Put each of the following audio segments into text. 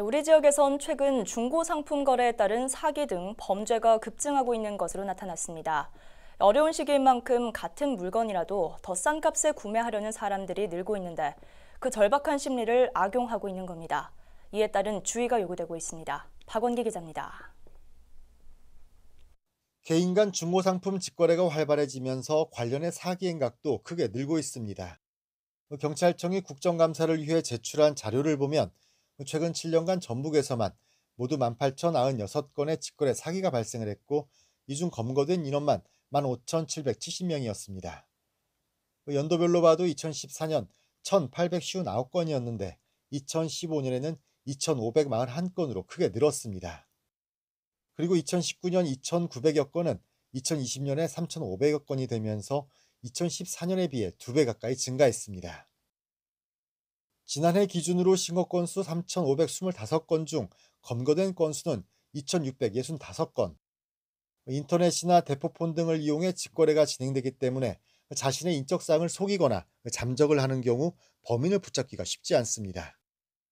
네, 우리 지역에선 최근 중고 상품 거래에 따른 사기 등 범죄가 급증하고 있는 것으로 나타났습니다. 어려운 시기인 만큼 같은 물건이라도 더 싼 값에 구매하려는 사람들이 늘고 있는데 그 절박한 심리를 악용하고 있는 겁니다. 이에 따른 주의가 요구되고 있습니다. 박원기 기자입니다. 개인 간 중고 상품 직거래가 활발해지면서 관련해 사기 행각도 크게 늘고 있습니다. 경찰청이 국정감사를 위해 제출한 자료를 보면 최근 7년간 전북에서만 모두 18,096건의 직거래 사기가 발생을 했고 이 중 검거된 인원만 15,770명이었습니다. 연도별로 봐도 2014년 1,859건이었는데 2015년에는 2,541건으로 크게 늘었습니다. 그리고 2019년 2,900여 건은 2020년에 3,500여 건이 되면서 2014년에 비해 두 배 가까이 증가했습니다. 지난해 기준으로 신고 건수 3,525건 중 검거된 건수는 2,665건. 인터넷이나 대포폰 등을 이용해 직거래가 진행되기 때문에 자신의 인적사항을 속이거나 잠적을 하는 경우 범인을 붙잡기가 쉽지 않습니다.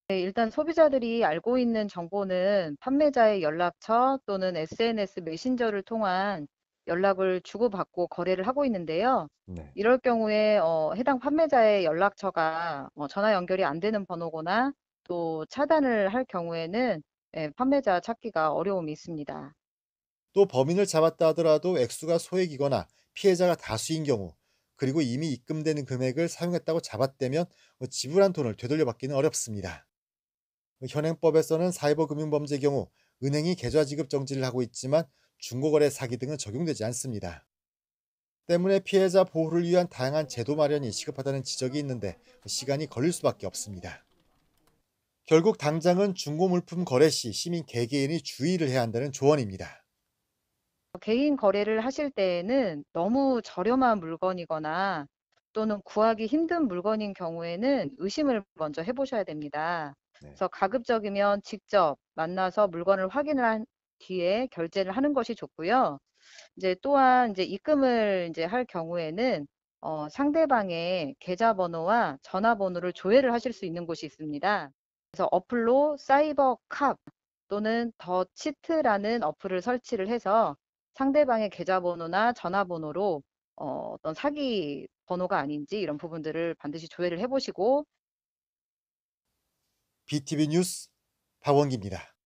네, 일단 소비자들이 알고 있는 정보는 판매자의 연락처 또는 SNS 메신저를 통한 연락을 주고받고 거래를 하고 있는데요. 네. 이럴 경우에 어, 해당 판매자의 연락처가 어, 전화 연결이 안 되는 번호거나 또 차단을 할 경우에는 예, 판매자 찾기가 어려움이 있습니다. 또 범인을 잡았다 하더라도 액수가 소액이거나 피해자가 다수인 경우 그리고 이미 입금되는 금액을 사용했다고 잡았다면 뭐 지불한 돈을 되돌려받기는 어렵습니다. 현행법에서는 사이버 금융범죄 경우 은행이 계좌 지급 정지를 하고 있지만 중고거래 사기 등은 적용되지 않습니다. 때문에 피해자 보호를 위한 다양한 제도 마련이 시급하다는 지적이 있는데 시간이 걸릴 수밖에 없습니다. 결국 당장은 중고 물품 거래 시 시민 개개인이 주의를 해야 한다는 조언입니다. 개인 거래를 하실 때에는 너무 저렴한 물건이거나 또는 구하기 힘든 물건인 경우에는 의심을 먼저 해보셔야 됩니다. 네. 그래서 가급적이면 직접 만나서 물건을 확인을 뒤에 결제를 하는 것이 좋고요. 이제 또한 이제 입금을 이제 할 경우에는 어, 상대방의 계좌번호와 전화번호를 조회를 하실 수 있는 곳이 있습니다. 그래서 어플로 사이버캅 또는 더치트라는 어플을 설치를 해서 상대방의 계좌번호나 전화번호로 어, 어떤 사기 번호가 아닌지 이런 부분들을 반드시 조회를 해보시고 BTV 뉴스 박원기입니다.